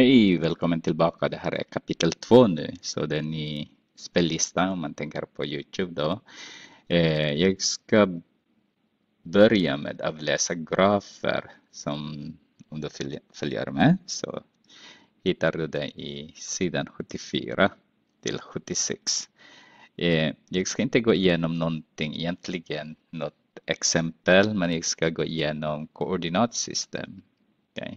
Hej! Välkommen tillbaka. Det här är kapitel 2 nu, så det är en ny spellista om man tänker på Youtube då. Eh, jag ska börja med att läsa grafer som om du följer med så hittar du det i sidan 74 till 76. Eh, jag ska inte gå igenom någonting egentligen, något exempel, men jag ska gå igenom koordinatsystem. Okay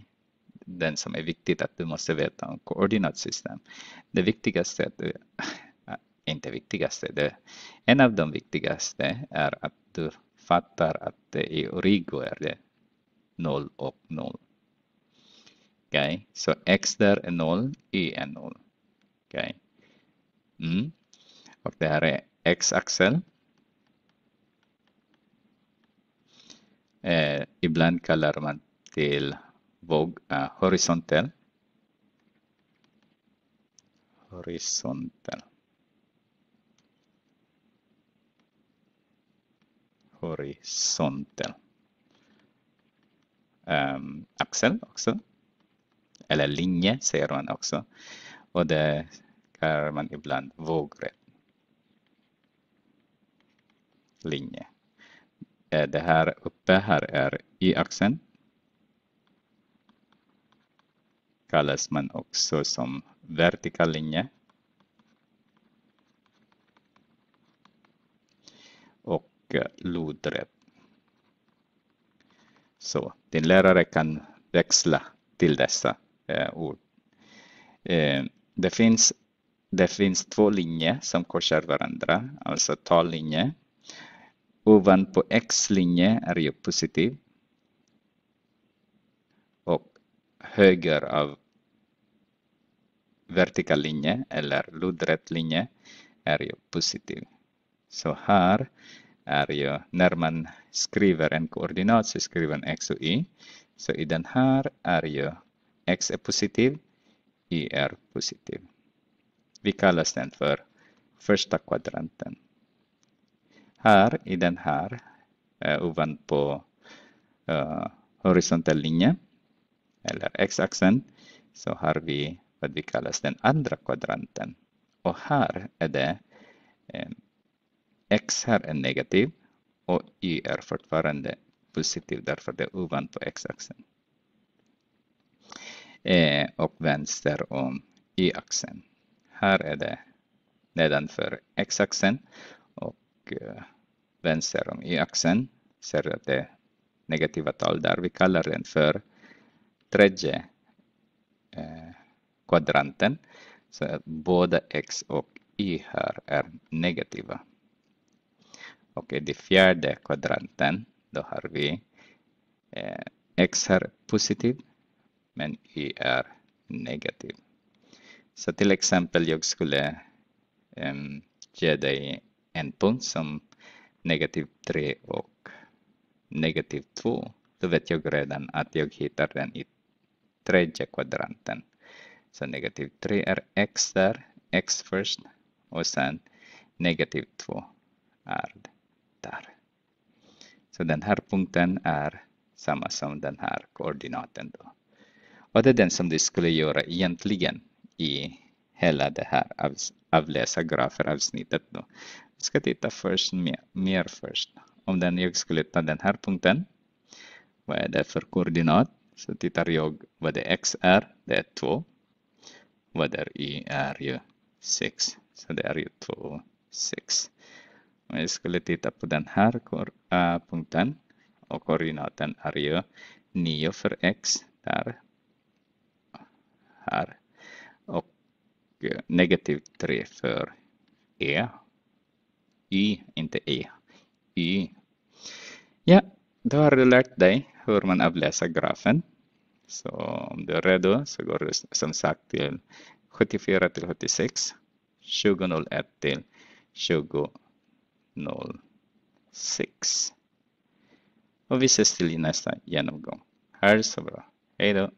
den som är viktigt att du måste veta om koordinatsystem. Det viktigaste, att du, äh, inte viktigaste, det, en av de viktigaste är att du fattar att i Origo är det 0 och 0. okay. så x där är 0, y är 0. Okay. Mm. Och det här är x-axeln. Eh, ibland kallar man till våg är horisontell. Horisontell. Horisontell. Um, ehm, axel också. Eller linje säger man också. Och det kallar man ibland vågrätt. Linje. Eh, det här uppe här är y-axeln kallas man också som vertikal linje. Och eh, lodrätt. Så din lärare kan växla till dessa eh, ord. Eh, det, finns, det finns två linjer som korsar varandra, alltså tallinje. Ovanpå x-linje är ju positiv. Och höger av vertikal linje eller lodrätt linje är ju positiv. Så här är ju när man skriver en koordinat så skriver man x och y. Så i den här är ju x är positiv, y är positiv. Vi kallar den för första kvadranten. Här i den här eh, ovanpå ovan eh, horisontell linje eller x-axeln så har vi vad vi kallas den andra kvadranten. Och här är det eh, x här är negativ och y är fortfarande positiv därför det är ovanpå x-axeln. Eh, och vänster om y-axeln. Här är det nedanför x-axeln och eh, vänster om y-axeln ser att det negativa tal där. Vi kallar den för tredje kvadranten. Så att både x och y här är negativa. Och i den fjärde kvadranten, då har vi eh, x här positiv, men y är negativ. Så till exempel, jag skulle eh, ge dig en punkt som negativ 3 och negativ 2. Då vet jag redan att jag hittar den i tredje kvadranten. Så negativ 3 är x där, x först och sen negativ 2 är där. Så den här punkten är samma som den här koordinaten. Då. Och det är den som du skulle göra egentligen i hela det här av, avläsa grafer avsnittet. Då. Vi ska titta först, mer, mer först. Om den, jag skulle ta den här punkten, vad är det för koordinat? Så tittar jag vad det x är, det är 2 vad är i är ju 6. Så det är ju 2, och 6. Om jag skulle titta på den här äh, punkten och koordinaten är ju 9 för x där. Här. Och äh, negativ 3 för e. Y, inte e. Y. Ja, då har du lärt dig hur man avläser grafen. Så om du är redo så går du som sagt till 74 till 76, 2001 till 2006. Och vi ses till nästa genomgång. Ha det så bra. Hej då!